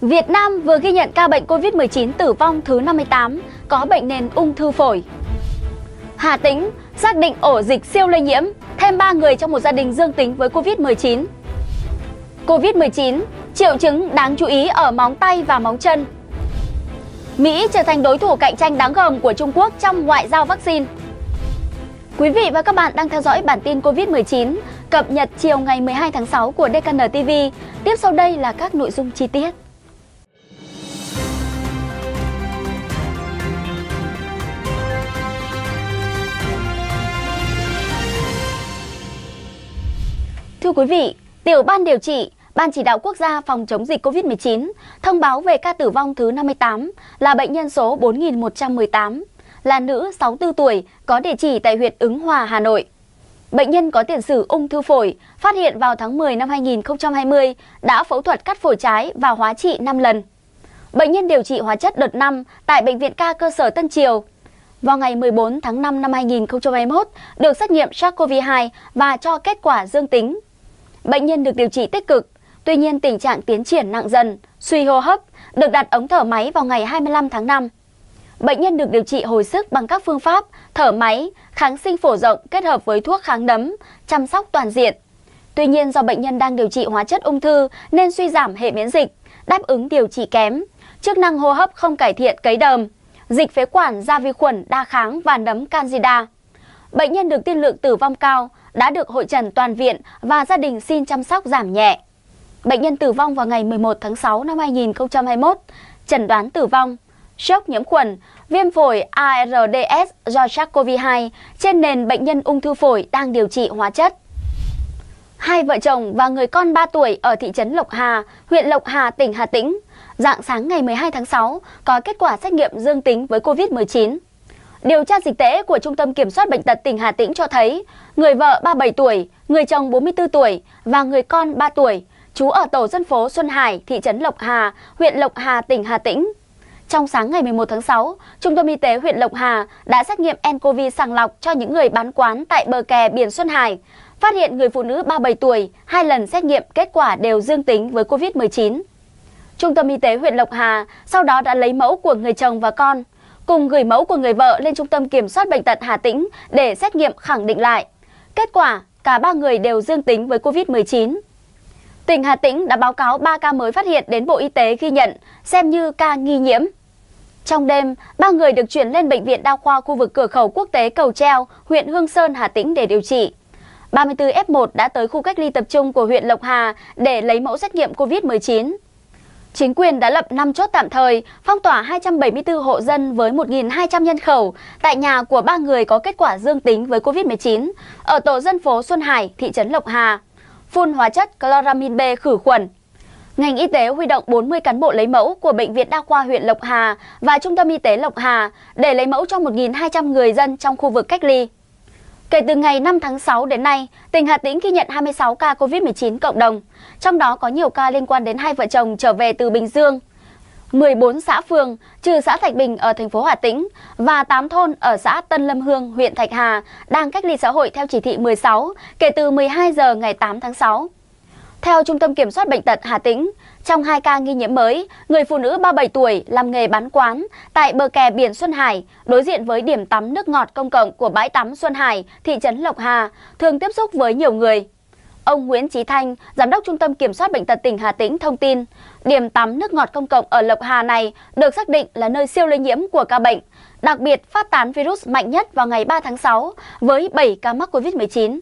Việt Nam vừa ghi nhận ca bệnh COVID-19 tử vong thứ 58 có bệnh nền ung thư phổi. Hà Tĩnh xác định ổ dịch siêu lây nhiễm, thêm 3 người trong một gia đình dương tính với COVID-19. COVID-19, triệu chứng đáng chú ý ở móng tay và móng chân. Mỹ trở thành đối thủ cạnh tranh đáng gờm của Trung Quốc trong ngoại giao vaccine. Quý vị và các bạn đang theo dõi bản tin COVID-19 cập nhật chiều ngày 12 tháng 6 của DKN TV. Tiếp sau đây là các nội dung chi tiết. Thưa quý vị, Tiểu ban điều trị Ban chỉ đạo quốc gia phòng chống dịch COVID-19 thông báo về ca tử vong thứ 58 là bệnh nhân số 4118, là nữ 64 tuổi, có địa chỉ tại huyện Ứng Hòa, Hà Nội. Bệnh nhân có tiền sử ung thư phổi, phát hiện vào tháng 10 năm 2020, đã phẫu thuật cắt phổi trái và hóa trị 5 lần. Bệnh nhân điều trị hóa chất đợt 5 tại Bệnh viện ca cơ sở Tân Triều. Vào ngày 14 tháng 5 năm 2021, được xét nghiệm SARS-CoV-2 và cho kết quả dương tính Bệnh nhân được điều trị tích cực, tuy nhiên tình trạng tiến triển nặng dần, suy hô hấp, được đặt ống thở máy vào ngày 25 tháng 5. Bệnh nhân được điều trị hồi sức bằng các phương pháp thở máy, kháng sinh phổ rộng kết hợp với thuốc kháng nấm, chăm sóc toàn diện. Tuy nhiên do bệnh nhân đang điều trị hóa chất ung thư nên suy giảm hệ miễn dịch, đáp ứng điều trị kém, chức năng hô hấp không cải thiện cấy đờm, dịch phế quản, da vi khuẩn, đa kháng và nấm candida. Bệnh nhân được tiên lượng tử vong cao, đã được hội trần toàn viện và gia đình xin chăm sóc giảm nhẹ. Bệnh nhân tử vong vào ngày 11 tháng 6 năm 2021, trần đoán tử vong, sốc nhiễm khuẩn, viêm phổi ARDS do SARS-CoV-2 trên nền bệnh nhân ung thư phổi đang điều trị hóa chất. Hai vợ chồng và người con 3 tuổi ở thị trấn Lộc Hà, huyện Lộc Hà, tỉnh Hà Tĩnh, dạng sáng ngày 12 tháng 6 có kết quả xét nghiệm dương tính với COVID-19. Điều tra dịch tễ của Trung tâm Kiểm soát Bệnh tật tỉnh Hà Tĩnh cho thấy người vợ 37 tuổi, người chồng 44 tuổi và người con 3 tuổi, trú ở tổ dân phố Xuân Hải, thị trấn Lộc Hà, huyện Lộc Hà, tỉnh Hà Tĩnh. Trong sáng ngày 11 tháng 6, Trung tâm Y tế huyện Lộc Hà đã xét nghiệm nCoV sàng lọc cho những người bán quán tại bờ kè biển Xuân Hải. Phát hiện người phụ nữ 37 tuổi, hai lần xét nghiệm kết quả đều dương tính với COVID-19. Trung tâm Y tế huyện Lộc Hà sau đó đã lấy mẫu của người chồng và con, cùng gửi mẫu của người vợ lên Trung tâm Kiểm soát Bệnh tật Hà Tĩnh để xét nghiệm khẳng định lại. Kết quả, cả ba người đều dương tính với COVID-19. Tỉnh Hà Tĩnh đã báo cáo 3 ca mới phát hiện đến Bộ Y tế ghi nhận, xem như ca nghi nhiễm. Trong đêm, ba người được chuyển lên Bệnh viện Đa khoa khu vực cửa khẩu quốc tế Cầu Treo, huyện Hương Sơn, Hà Tĩnh để điều trị. 34 F1 đã tới khu cách ly tập trung của huyện Lộc Hà để lấy mẫu xét nghiệm COVID-19. Chính quyền đã lập 5 chốt tạm thời, phong tỏa 274 hộ dân với 1.200 nhân khẩu tại nhà của 3 người có kết quả dương tính với COVID-19 ở tổ dân phố Xuân Hải, thị trấn Lộc Hà, phun hóa chất chloramin B khử khuẩn. Ngành y tế huy động 40 cán bộ lấy mẫu của Bệnh viện Đa khoa huyện Lộc Hà và Trung tâm Y tế Lộc Hà để lấy mẫu cho 1.200 người dân trong khu vực cách ly. Kể từ ngày 5 tháng 6 đến nay, tỉnh Hà Tĩnh ghi nhận 26 ca COVID-19 cộng đồng, trong đó có nhiều ca liên quan đến hai vợ chồng trở về từ Bình Dương. 14 xã phường, trừ xã Thạch Bình ở thành phố Hà Tĩnh và 8 thôn ở xã Tân Lâm Hương, huyện Thạch Hà đang cách ly xã hội theo chỉ thị 16 kể từ 12 giờ ngày 8 tháng 6. Theo Trung tâm Kiểm soát Bệnh tật Hà Tĩnh, trong hai ca nghi nhiễm mới, người phụ nữ 37 tuổi làm nghề bán quán tại bờ kè biển Xuân Hải, đối diện với điểm tắm nước ngọt công cộng của bãi tắm Xuân Hải, thị trấn Lộc Hà, thường tiếp xúc với nhiều người. Ông Nguyễn Trí Thanh, Giám đốc Trung tâm Kiểm soát Bệnh tật tỉnh Hà Tĩnh thông tin, điểm tắm nước ngọt công cộng ở Lộc Hà này được xác định là nơi siêu lây nhiễm của ca bệnh, đặc biệt phát tán virus mạnh nhất vào ngày 3 tháng 6 với 7 ca mắc COVID-19.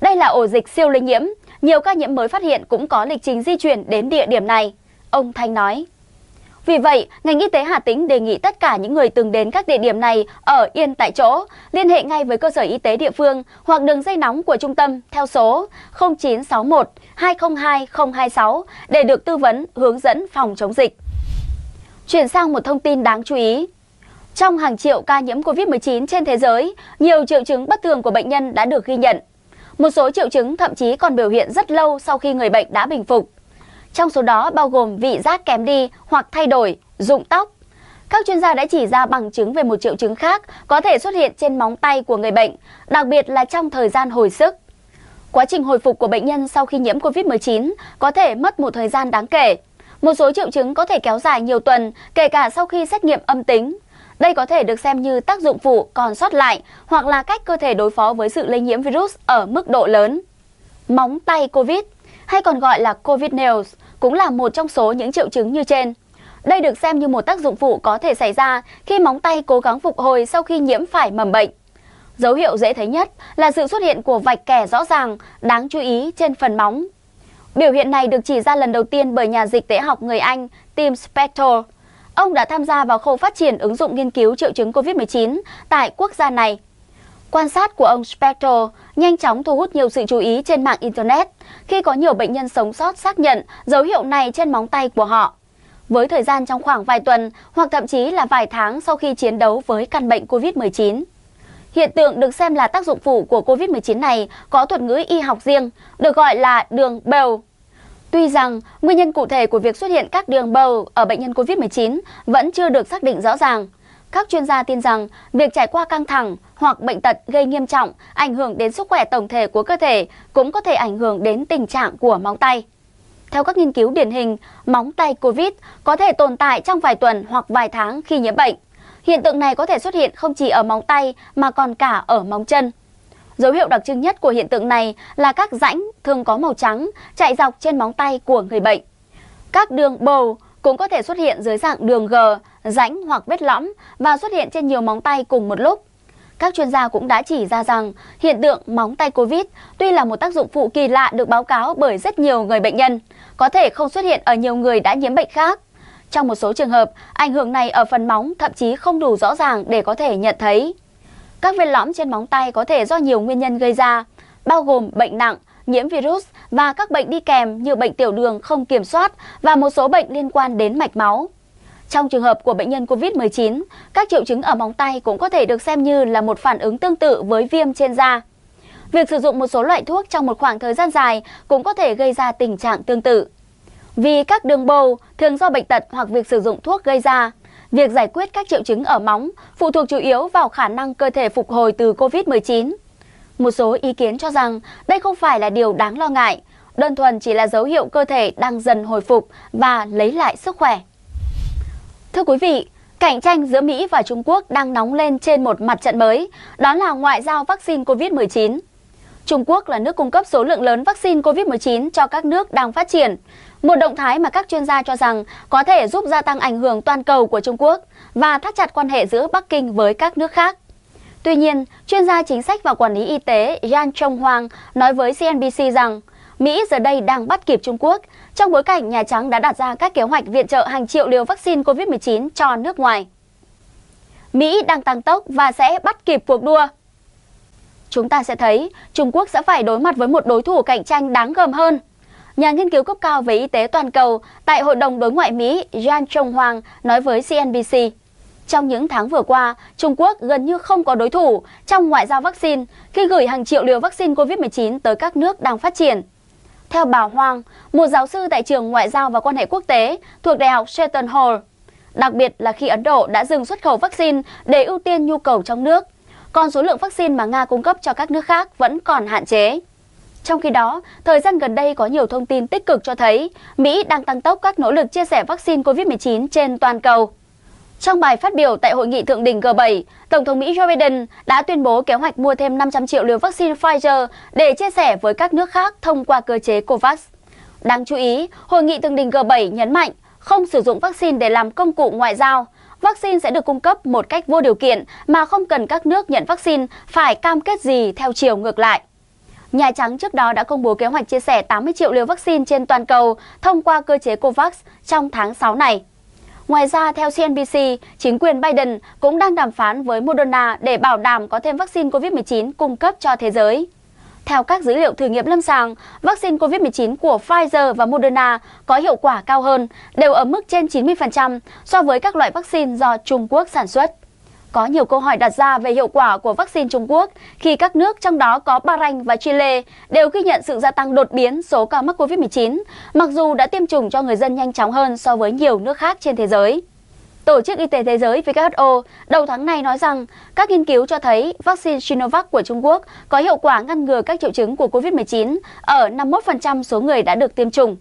Đây là ổ dịch siêu lây nhiễm, nhiều ca nhiễm mới phát hiện cũng có lịch trình di chuyển đến địa điểm này. Ông Thanh nói. Vì vậy, ngành y tế Hà Tĩnh đề nghị tất cả những người từng đến các địa điểm này ở yên tại chỗ, liên hệ ngay với cơ sở y tế địa phương hoặc đường dây nóng của trung tâm theo số 0961 202 026 để được tư vấn, hướng dẫn phòng chống dịch. Chuyển sang một thông tin đáng chú ý. Trong hàng triệu ca nhiễm COVID-19 trên thế giới, nhiều triệu chứng bất thường của bệnh nhân đã được ghi nhận. Một số triệu chứng thậm chí còn biểu hiện rất lâu sau khi người bệnh đã bình phục. Trong số đó bao gồm vị giác kém đi hoặc thay đổi, rụng tóc. Các chuyên gia đã chỉ ra bằng chứng về một triệu chứng khác có thể xuất hiện trên móng tay của người bệnh, đặc biệt là trong thời gian hồi sức. Quá trình hồi phục của bệnh nhân sau khi nhiễm COVID-19 có thể mất một thời gian đáng kể. Một số triệu chứng có thể kéo dài nhiều tuần, kể cả sau khi xét nghiệm âm tính. Đây có thể được xem như tác dụng phụ còn sót lại hoặc là cách cơ thể đối phó với sự lây nhiễm virus ở mức độ lớn. Móng tay COVID hay còn gọi là COVID nails cũng là một trong số những triệu chứng như trên. Đây được xem như một tác dụng phụ có thể xảy ra khi móng tay cố gắng phục hồi sau khi nhiễm phải mầm bệnh. Dấu hiệu dễ thấy nhất là sự xuất hiện của vạch kẻ rõ ràng, đáng chú ý trên phần móng. Biểu hiện này được chỉ ra lần đầu tiên bởi nhà dịch tễ học người Anh Tim Spector Ông đã tham gia vào khâu phát triển ứng dụng nghiên cứu triệu chứng COVID-19 tại quốc gia này. Quan sát của ông Spector nhanh chóng thu hút nhiều sự chú ý trên mạng Internet khi có nhiều bệnh nhân sống sót xác nhận dấu hiệu này trên móng tay của họ. Với thời gian trong khoảng vài tuần hoặc thậm chí là vài tháng sau khi chiến đấu với căn bệnh COVID-19. Hiện tượng được xem là tác dụng phụ của COVID-19 này có thuật ngữ y học riêng, được gọi là đường bèo Tuy rằng, nguyên nhân cụ thể của việc xuất hiện các đường bầu ở bệnh nhân COVID-19 vẫn chưa được xác định rõ ràng. Các chuyên gia tin rằng, việc trải qua căng thẳng hoặc bệnh tật gây nghiêm trọng ảnh hưởng đến sức khỏe tổng thể của cơ thể cũng có thể ảnh hưởng đến tình trạng của móng tay. Theo các nghiên cứu điển hình, móng tay COVID có thể tồn tại trong vài tuần hoặc vài tháng khi nhiễm bệnh. Hiện tượng này có thể xuất hiện không chỉ ở móng tay mà còn cả ở móng chân. Dấu hiệu đặc trưng nhất của hiện tượng này là các rãnh thường có màu trắng chạy dọc trên móng tay của người bệnh. Các đường bầu cũng có thể xuất hiện dưới dạng đường G, rãnh hoặc vết lõm và xuất hiện trên nhiều móng tay cùng một lúc. Các chuyên gia cũng đã chỉ ra rằng hiện tượng móng tay COVID tuy là một tác dụng phụ kỳ lạ được báo cáo bởi rất nhiều người bệnh nhân, có thể không xuất hiện ở nhiều người đã nhiễm bệnh khác. Trong một số trường hợp, ảnh hưởng này ở phần móng thậm chí không đủ rõ ràng để có thể nhận thấy. Các vết lõm trên móng tay có thể do nhiều nguyên nhân gây ra, bao gồm bệnh nặng, nhiễm virus và các bệnh đi kèm như bệnh tiểu đường không kiểm soát và một số bệnh liên quan đến mạch máu. Trong trường hợp của bệnh nhân COVID-19, các triệu chứng ở móng tay cũng có thể được xem như là một phản ứng tương tự với viêm trên da. Việc sử dụng một số loại thuốc trong một khoảng thời gian dài cũng có thể gây ra tình trạng tương tự. Vì các đường bầu thường do bệnh tật hoặc việc sử dụng thuốc gây ra, Việc giải quyết các triệu chứng ở móng phụ thuộc chủ yếu vào khả năng cơ thể phục hồi từ COVID-19. Một số ý kiến cho rằng đây không phải là điều đáng lo ngại, đơn thuần chỉ là dấu hiệu cơ thể đang dần hồi phục và lấy lại sức khỏe. Thưa quý vị, cạnh tranh giữa Mỹ và Trung Quốc đang nóng lên trên một mặt trận mới, đó là ngoại giao vaccine COVID-19. Trung Quốc là nước cung cấp số lượng lớn vaccine COVID-19 cho các nước đang phát triển. Một động thái mà các chuyên gia cho rằng có thể giúp gia tăng ảnh hưởng toàn cầu của Trung Quốc và thắt chặt quan hệ giữa Bắc Kinh với các nước khác. Tuy nhiên, chuyên gia chính sách và quản lý y tế Yan Chong Hoàng nói với CNBC rằng Mỹ giờ đây đang bắt kịp Trung Quốc trong bối cảnh Nhà Trắng đã đặt ra các kế hoạch viện trợ hàng triệu liều vaccine COVID-19 cho nước ngoài. Mỹ đang tăng tốc và sẽ bắt kịp cuộc đua chúng ta sẽ thấy Trung Quốc sẽ phải đối mặt với một đối thủ cạnh tranh đáng gờm hơn. Nhà nghiên cứu cấp cao về y tế toàn cầu tại Hội đồng Đối ngoại Mỹ Jan Chong Hoàng nói với CNBC. Trong những tháng vừa qua, Trung Quốc gần như không có đối thủ trong ngoại giao vaccine khi gửi hàng triệu liều vaccine COVID-19 tới các nước đang phát triển. Theo bà Hoàng, một giáo sư tại trường Ngoại giao và quan hệ quốc tế thuộc Đại học Seton Hall, đặc biệt là khi Ấn Độ đã dừng xuất khẩu vaccine để ưu tiên nhu cầu trong nước còn số lượng vaccine mà Nga cung cấp cho các nước khác vẫn còn hạn chế. Trong khi đó, thời gian gần đây có nhiều thông tin tích cực cho thấy Mỹ đang tăng tốc các nỗ lực chia sẻ vaccine COVID-19 trên toàn cầu. Trong bài phát biểu tại hội nghị thượng đỉnh G7, Tổng thống Mỹ Joe Biden đã tuyên bố kế hoạch mua thêm 500 triệu liều vaccine Pfizer để chia sẻ với các nước khác thông qua cơ chế COVAX. Đáng chú ý, hội nghị thượng đỉnh G7 nhấn mạnh không sử dụng vaccine để làm công cụ ngoại giao, vaccine sẽ được cung cấp một cách vô điều kiện mà không cần các nước nhận vaccine phải cam kết gì theo chiều ngược lại. Nhà Trắng trước đó đã công bố kế hoạch chia sẻ 80 triệu liều vaccine trên toàn cầu thông qua cơ chế COVAX trong tháng 6 này. Ngoài ra, theo CNBC, chính quyền Biden cũng đang đàm phán với Moderna để bảo đảm có thêm vaccine COVID-19 cung cấp cho thế giới. Theo các dữ liệu thử nghiệm lâm sàng, vaccine COVID-19 của Pfizer và Moderna có hiệu quả cao hơn, đều ở mức trên 90% so với các loại vaccine do Trung Quốc sản xuất. Có nhiều câu hỏi đặt ra về hiệu quả của vaccine Trung Quốc khi các nước trong đó có Bahrain và Chile đều ghi nhận sự gia tăng đột biến số ca mắc COVID-19, mặc dù đã tiêm chủng cho người dân nhanh chóng hơn so với nhiều nước khác trên thế giới. Tổ chức Y tế Thế giới WHO đầu tháng này nói rằng các nghiên cứu cho thấy vaccine Sinovac của Trung Quốc có hiệu quả ngăn ngừa các triệu chứng của COVID-19 ở 51% số người đã được tiêm chủng,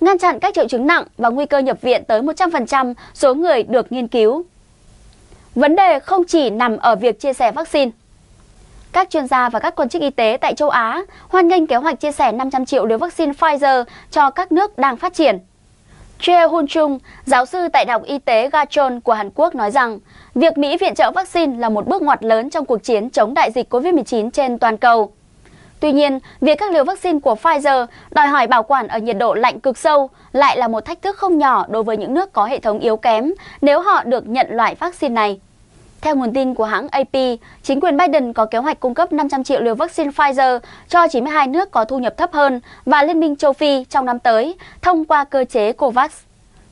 ngăn chặn các triệu chứng nặng và nguy cơ nhập viện tới 100% số người được nghiên cứu. Vấn đề không chỉ nằm ở việc chia sẻ vaccine. Các chuyên gia và các quan chức y tế tại châu Á hoan nghênh kế hoạch chia sẻ 500 triệu liều vaccine Pfizer cho các nước đang phát triển. Choi Hun Chung, giáo sư tại Đại học Y tế Gachon của Hàn Quốc nói rằng, việc Mỹ viện trợ vaccine là một bước ngoặt lớn trong cuộc chiến chống đại dịch COVID-19 trên toàn cầu. Tuy nhiên, việc các liều vaccine của Pfizer đòi hỏi bảo quản ở nhiệt độ lạnh cực sâu lại là một thách thức không nhỏ đối với những nước có hệ thống yếu kém nếu họ được nhận loại vaccine này. Theo nguồn tin của hãng AP, chính quyền Biden có kế hoạch cung cấp 500 triệu liều vaccine Pfizer cho 92 nước có thu nhập thấp hơn và Liên minh châu Phi trong năm tới thông qua cơ chế COVAX.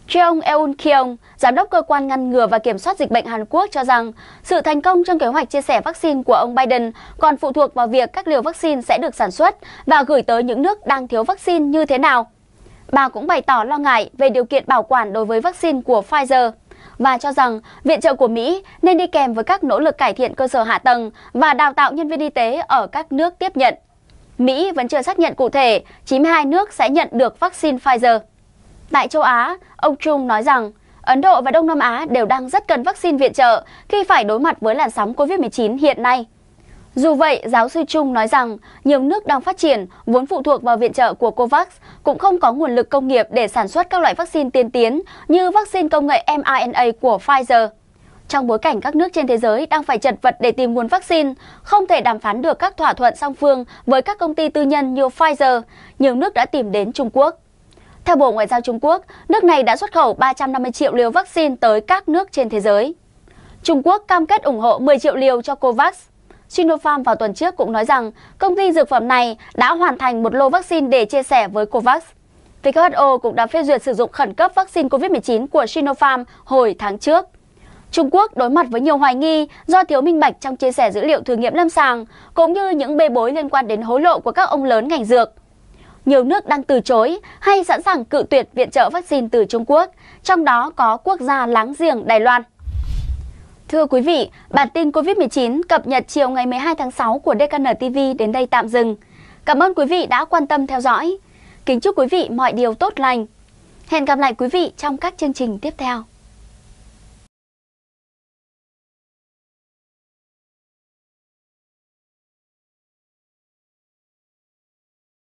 Cheong Eun Kyung, giám đốc cơ quan ngăn ngừa và kiểm soát dịch bệnh Hàn Quốc cho rằng sự thành công trong kế hoạch chia sẻ vaccine của ông Biden còn phụ thuộc vào việc các liều vaccine sẽ được sản xuất và gửi tới những nước đang thiếu vaccine như thế nào. Bà cũng bày tỏ lo ngại về điều kiện bảo quản đối với vaccine của Pfizer và cho rằng viện trợ của Mỹ nên đi kèm với các nỗ lực cải thiện cơ sở hạ tầng và đào tạo nhân viên y tế ở các nước tiếp nhận. Mỹ vẫn chưa xác nhận cụ thể 92 nước sẽ nhận được vaccine Pfizer. Tại châu Á, ông Trung nói rằng Ấn Độ và Đông Nam Á đều đang rất cần vaccine viện trợ khi phải đối mặt với làn sóng COVID-19 hiện nay. Dù vậy, giáo sư Trung nói rằng nhiều nước đang phát triển, vốn phụ thuộc vào viện trợ của COVAX, cũng không có nguồn lực công nghiệp để sản xuất các loại vaccine tiên tiến như vaccine công nghệ mRNA của Pfizer. Trong bối cảnh các nước trên thế giới đang phải chật vật để tìm nguồn vaccine, không thể đàm phán được các thỏa thuận song phương với các công ty tư nhân như Pfizer, nhiều nước đã tìm đến Trung Quốc. Theo Bộ Ngoại giao Trung Quốc, nước này đã xuất khẩu 350 triệu liều vaccine tới các nước trên thế giới. Trung Quốc cam kết ủng hộ 10 triệu liều cho COVAX. Sinopharm vào tuần trước cũng nói rằng công ty dược phẩm này đã hoàn thành một lô vaccine để chia sẻ với COVAX. WHO cũng đã phê duyệt sử dụng khẩn cấp vaccine COVID-19 của Sinopharm hồi tháng trước. Trung Quốc đối mặt với nhiều hoài nghi do thiếu minh bạch trong chia sẻ dữ liệu thử nghiệm lâm sàng, cũng như những bê bối liên quan đến hối lộ của các ông lớn ngành dược. Nhiều nước đang từ chối hay sẵn sàng cự tuyệt viện trợ vaccine từ Trung Quốc, trong đó có quốc gia láng giềng Đài Loan. Thưa quý vị, bản tin COVID-19 cập nhật chiều ngày 12 tháng 6 của DKN TV đến đây tạm dừng. Cảm ơn quý vị đã quan tâm theo dõi. Kính chúc quý vị mọi điều tốt lành. Hẹn gặp lại quý vị trong các chương trình tiếp theo.